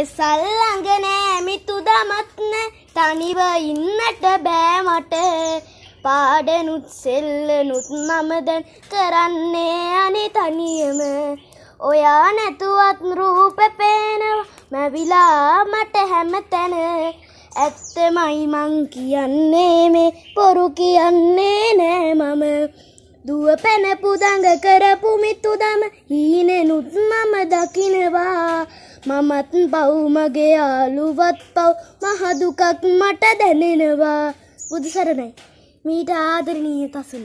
එසල් ළඟ නෑ මිතුදමත් නෑ තනිව ඉන්නට බෑ මට පාඩනුත් සෙල්ලනුත් මම දැන් කරන්නේ අනේ තනියම ඔයා නැතුවත් රූප පේනවා මැවිලා මට හැමතැන ඇත්තමයි මං කියන්නේ මේ පොරු කියන්නේ නෑ මම දුව පැන පුදඟ කරපු මිතුදම හීනෙනුත් මම දකිනවා මමත් පව් මගේ යාළුවත් පව් මහ දුකක් මට දැනෙනවා බුදු සරණයි මීට ආදරණීය තසුන